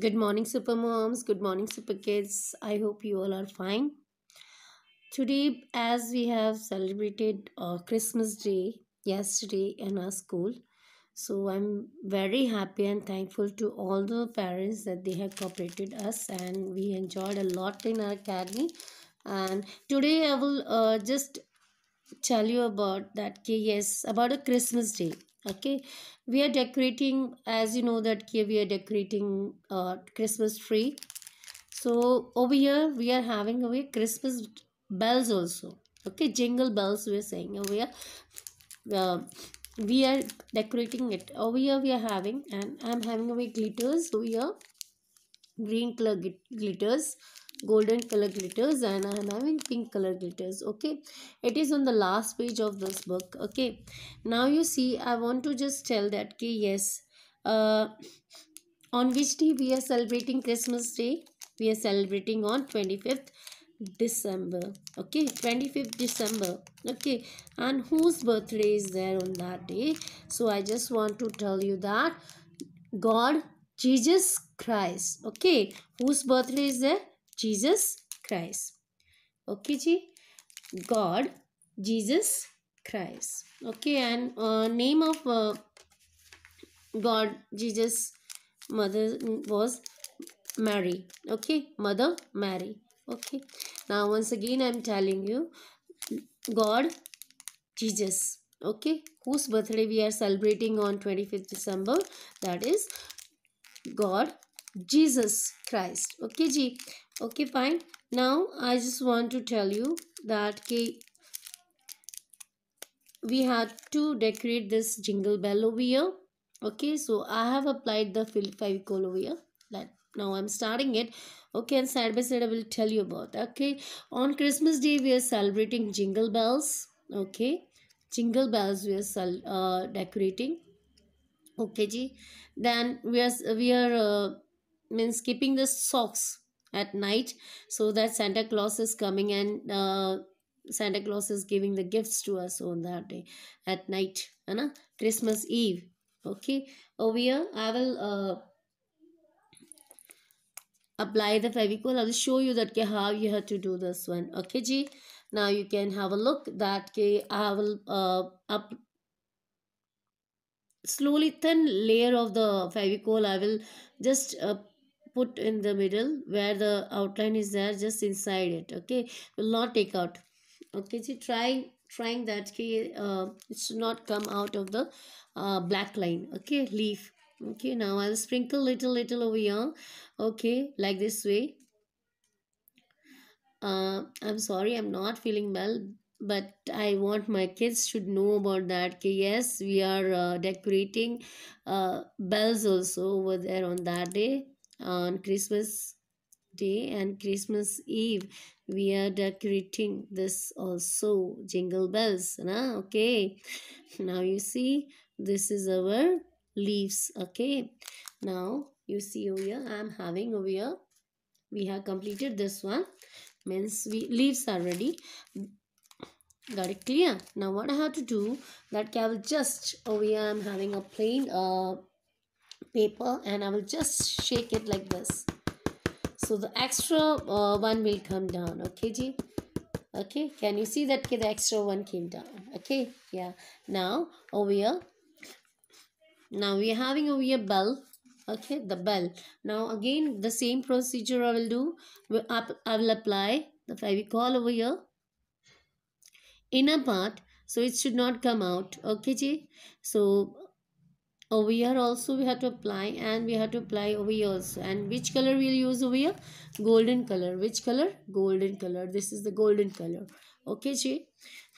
good morning super moms good morning super kids i hope you all are fine today as we have celebrated uh, christmas day yesterday in our school so i'm very happy and thankful to all the parents that they have cooperated us and we enjoyed a lot in our academy and today i will uh, just tell you about that yes about a christmas day okay we are decorating as you know that here we are decorating uh, christmas tree so over here we are having way christmas bells also okay jingle bells we are saying over here uh, we are decorating it over here we are having and i'm having away glitters over here green color glitters golden color glitters and I am having pink color glitters okay it is on the last page of this book okay now you see I want to just tell that okay yes uh, on which day we are celebrating Christmas day we are celebrating on 25th December okay 25th December okay and whose birthday is there on that day so I just want to tell you that God Jesus Christ okay whose birthday is there Jesus Christ. Okay, ji? God, Jesus Christ. Okay, and uh, name of uh, God, Jesus' mother was Mary. Okay, Mother Mary. Okay, now once again I'm telling you, God, Jesus. Okay, whose birthday we are celebrating on 25th December? That is God, Jesus Christ. Okay, ji okay fine now i just want to tell you that we had to decorate this jingle bell over here okay so i have applied the fill color over here like now i'm starting it okay and side by side i will tell you about okay on christmas day we are celebrating jingle bells okay jingle bells we are uh, decorating okay ji then we are we are uh, means keeping the socks at night so that santa claus is coming and uh, santa claus is giving the gifts to us on that day at night Anna? christmas eve okay over here i will uh, apply the fabricol. i will show you that okay, how you have to do this one okay ji now you can have a look that okay, i will uh, up slowly thin layer of the fabricol. i will just uh, put in the middle where the outline is there just inside it okay will not take out okay see try trying that key uh, it should not come out of the uh, black line okay leaf okay now i'll sprinkle little little over here okay like this way uh, i'm sorry i'm not feeling well but i want my kids should know about that okay yes we are uh, decorating uh, bells also over there on that day on Christmas Day and Christmas Eve. We are decorating this also. Jingle bells. Na? Okay. Now you see this is our leaves. Okay. Now you see over here I am having over here. We have completed this one. Means we leaves are ready. Got it clear? Now what I have to do that I will just over here I am having a plain uh paper and I will just shake it like this so the extra uh, one will come down okay ji okay can you see that okay, the extra one came down okay yeah now over here now we are having over here bell okay the bell now again the same procedure I will do I will apply the favicol over here inner part so it should not come out okay ji so over here also we have to apply and we have to apply over here also and which color we'll use over here golden color which color golden color this is the golden color okay Ji.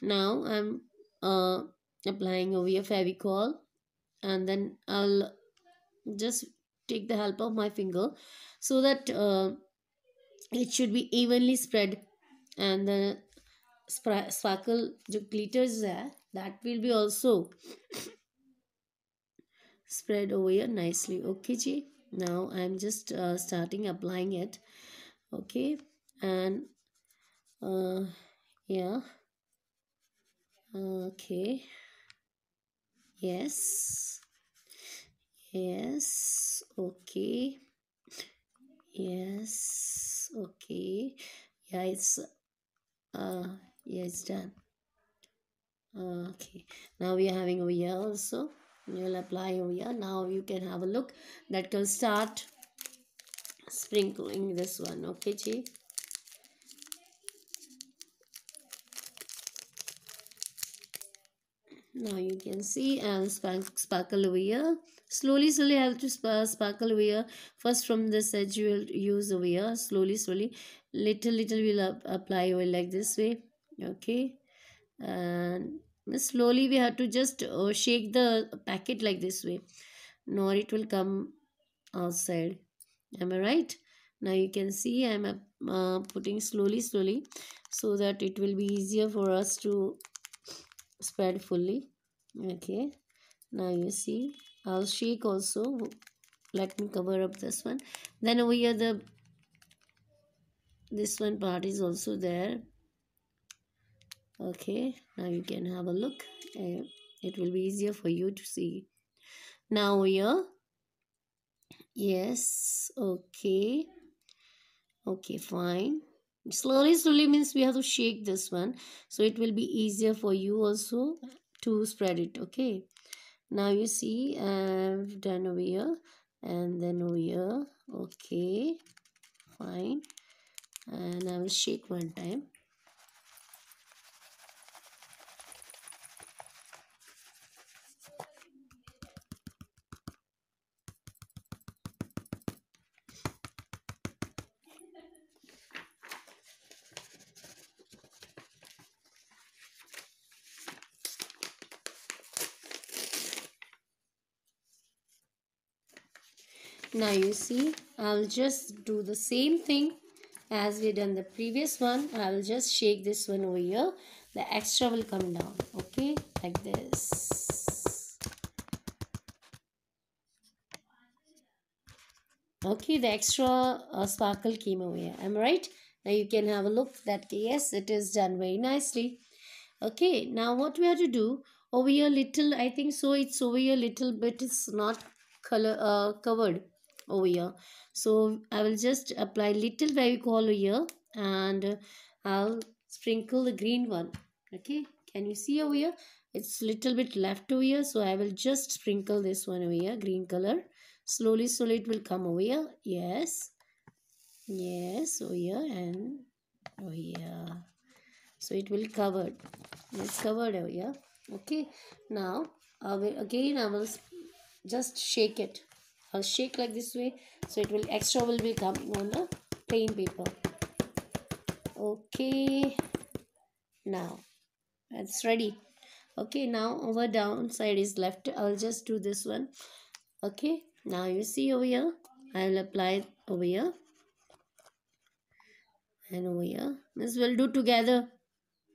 now i'm uh applying over here fevicol and then i'll just take the help of my finger so that uh, it should be evenly spread and the sparkle the glitters है that will be also spread over here nicely okay ji now i'm just uh, starting applying it okay and uh, yeah okay yes yes okay yes okay yeah it's uh yeah it's done okay now we are having over here also you will apply over here now you can have a look that will start sprinkling this one okay gee now you can see and sparkle over here slowly slowly I have to sparkle over here first from this edge you will use over here slowly slowly little little will apply over like this way okay and slowly we have to just uh, shake the packet like this way nor it will come outside am i right now you can see i'm uh, putting slowly slowly so that it will be easier for us to spread fully okay now you see i'll shake also let me cover up this one then over here the this one part is also there okay now you can have a look eh, it will be easier for you to see now here yes okay okay fine slowly slowly means we have to shake this one so it will be easier for you also to spread it okay now you see i've done over here and then over here okay fine and i will shake one time now you see I'll just do the same thing as we done the previous one I will just shake this one over here the extra will come down okay like this okay the extra uh, sparkle came over here am I right now you can have a look that yes it is done very nicely okay now what we have to do over here little I think so it's over here little bit it's not color uh, covered over here so i will just apply little baby here and i'll sprinkle the green one okay can you see over here it's little bit left over here so i will just sprinkle this one over here green color slowly slowly it will come over here yes yes over here and over here so it will covered it's covered over here okay now I will, again i will just shake it I'll shake like this way so it will extra will be coming on the plain paper okay now it's ready okay now over downside is left I'll just do this one okay now you see over here I'll apply over here and over here this will do together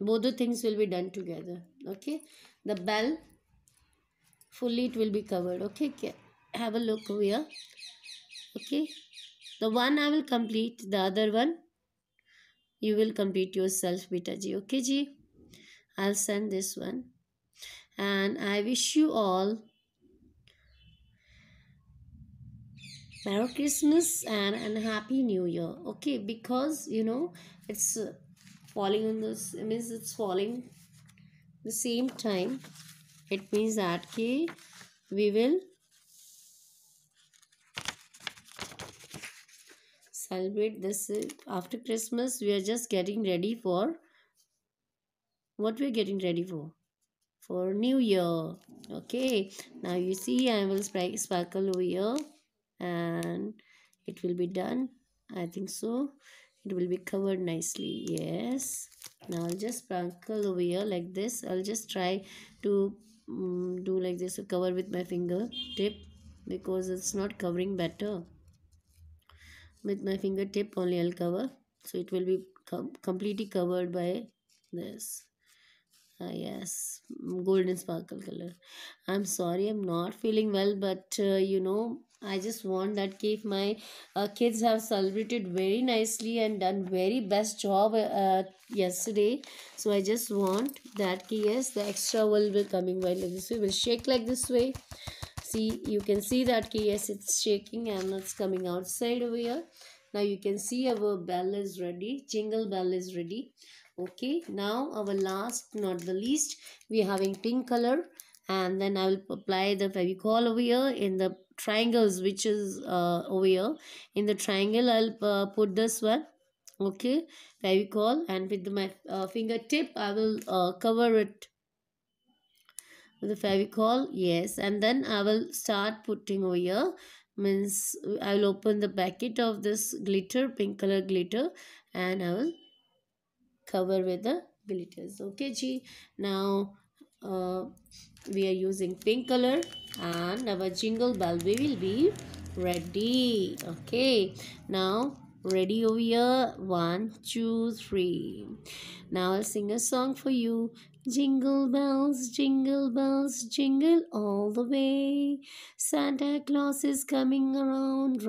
both the things will be done together okay the bell fully it will be covered okay have a look here okay the one i will complete the other one you will complete yourself beta ji okay ji i'll send this one and i wish you all merry christmas and and happy new year okay because you know it's uh, falling on this it means it's falling the same time it means that okay, we will celebrate this uh, after christmas we are just getting ready for what we're getting ready for for new year okay now you see i will sparkle over here and it will be done i think so it will be covered nicely yes now i'll just sprinkle over here like this i'll just try to um, do like this to cover with my finger tip because it's not covering better with my fingertip only I'll cover so it will be com completely covered by this uh, yes golden sparkle color i'm sorry i'm not feeling well but uh, you know i just want that if my uh, kids have celebrated very nicely and done very best job uh, yesterday so i just want that yes the extra will be coming while this way will shake like this way see you can see that yes it's shaking and it's coming outside over here now you can see our bell is ready jingle bell is ready okay now our last not the least we are having pink color and then I will apply the fevicol over here in the triangles which is uh, over here in the triangle I'll uh, put this one okay fevicol and with my uh, fingertip I will uh, cover it the the favicol yes and then i will start putting over here means i will open the packet of this glitter pink color glitter and i will cover with the glitters okay g now uh, we are using pink color and our jingle bell we will be ready okay now Ready over here? One, two, three. Now I'll sing a song for you. Jingle bells, jingle bells, jingle all the way. Santa Claus is coming around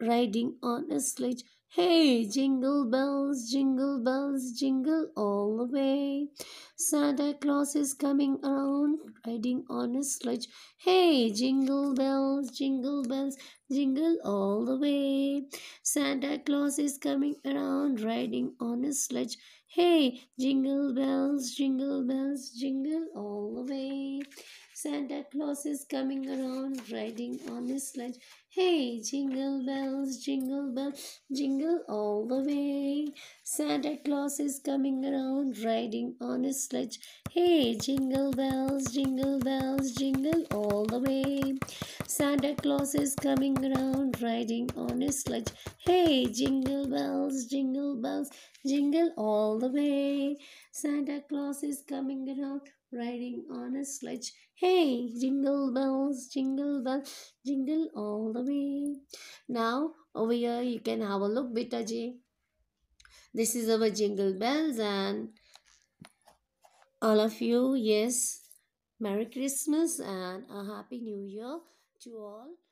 riding on a sledge. Hey, jingle bells, jingle bells, jingle all the way. Santa Claus is coming around riding on a sledge. Hey, jingle bells, jingle bells, jingle all the way. Santa Claus is coming around riding on a sledge. Hey, jingle bells, jingle bells, jingle all the way. Santa Claus is coming around riding on his sledge. Hey, jingle bells, jingle bells, jingle all the way. Santa Claus is coming around riding on his sledge. Hey, jingle bells, jingle bells, jingle all the way. Santa Claus is coming around riding on his sledge. Hey, jingle bells, jingle bells, jingle all the way. Santa Claus is coming around riding on a sledge. Hey, jingle bells, jingle bells, jingle all the way. Now, over here, you can have a look, Beta J. This is our jingle bells and all of you yes merry christmas and a happy new year to all